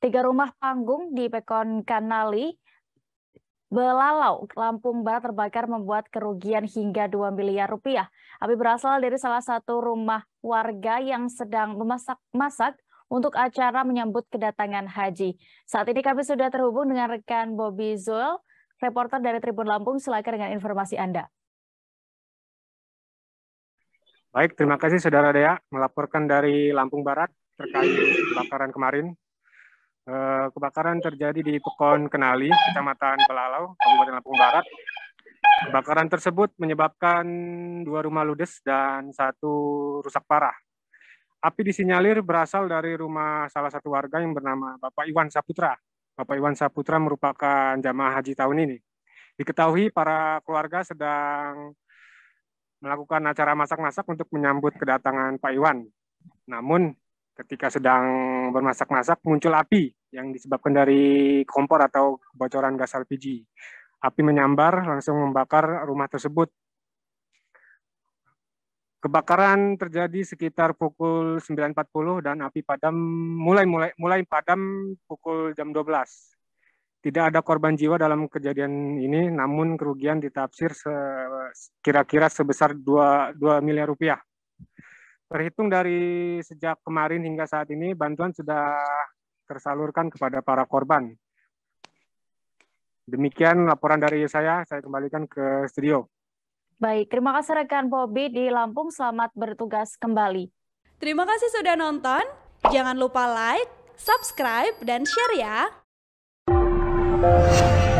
Tiga rumah panggung di Pekon Kanali Belalau, Lampung Barat terbakar membuat kerugian hingga 2 miliar rupiah. Api berasal dari salah satu rumah warga yang sedang memasak-masak untuk acara menyambut kedatangan haji. Saat ini kami sudah terhubung dengan rekan Bobby Zul, reporter dari Tribun Lampung. Silakan dengan informasi Anda. Baik, terima kasih Saudara Dea melaporkan dari Lampung Barat terkait kebakaran kemarin Eh, kebakaran terjadi di Pekon Kenali, Kecamatan Pelalau, Kabupaten Lampung Barat. Kebakaran tersebut menyebabkan dua rumah ludes dan satu rusak parah. Api disinyalir berasal dari rumah salah satu warga yang bernama Bapak Iwan Saputra. Bapak Iwan Saputra merupakan jamaah haji tahun ini. Diketahui para keluarga sedang melakukan acara masak-masak untuk menyambut kedatangan Pak Iwan. Namun ketika sedang bermasak-masak muncul api yang disebabkan dari kompor atau kebocoran gas LPG. Api menyambar langsung membakar rumah tersebut. Kebakaran terjadi sekitar pukul 9.40 dan api padam mulai mulai mulai padam pukul jam 12. Tidak ada korban jiwa dalam kejadian ini, namun kerugian ditafsir kira-kira sebesar 2, 2 miliar rupiah. Terhitung dari sejak kemarin hingga saat ini, bantuan sudah tersalurkan kepada para korban. Demikian laporan dari saya, saya kembalikan ke studio. Baik, terima kasih rekan Bobby di Lampung, selamat bertugas kembali. Terima kasih sudah nonton, jangan lupa like, subscribe, dan share ya.